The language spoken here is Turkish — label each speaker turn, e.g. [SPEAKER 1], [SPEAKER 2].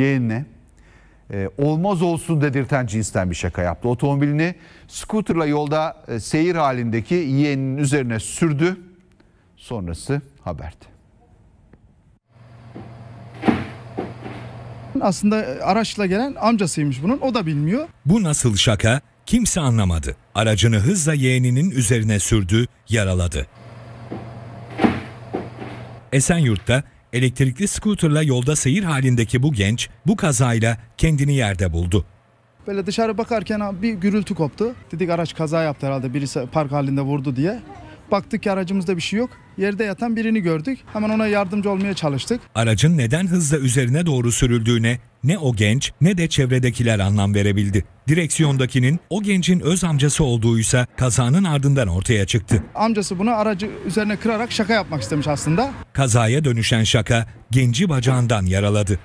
[SPEAKER 1] yeğenine e, olmaz olsun dedirten cinsten bir şaka yaptı. Otomobilini scooterla yolda e, seyir halindeki yeğenin üzerine sürdü. Sonrası haberdi.
[SPEAKER 2] Aslında e, araçla gelen amcasıymış bunun. O da bilmiyor.
[SPEAKER 3] Bu nasıl şaka? Kimse anlamadı. Aracını hızla yeğeninin üzerine sürdü, yaraladı. Esenyurt'ta Elektrikli skuterla yolda seyir halindeki bu genç bu kazayla kendini yerde buldu.
[SPEAKER 2] Böyle dışarı bakarken bir gürültü koptu. Dedik araç kaza yaptı herhalde birisi park halinde vurdu diye. Baktık ki aracımızda bir şey yok. Yerde yatan birini gördük. Hemen ona yardımcı olmaya çalıştık.
[SPEAKER 3] Aracın neden hızla üzerine doğru sürüldüğüne ne o genç ne de çevredekiler anlam verebildi. Direksiyondakinin o gencin öz amcası olduğuysa kazanın ardından ortaya çıktı.
[SPEAKER 2] Amcası bunu aracı üzerine kırarak şaka yapmak istemiş aslında.
[SPEAKER 3] Kazaya dönüşen şaka genci bacağından yaraladı.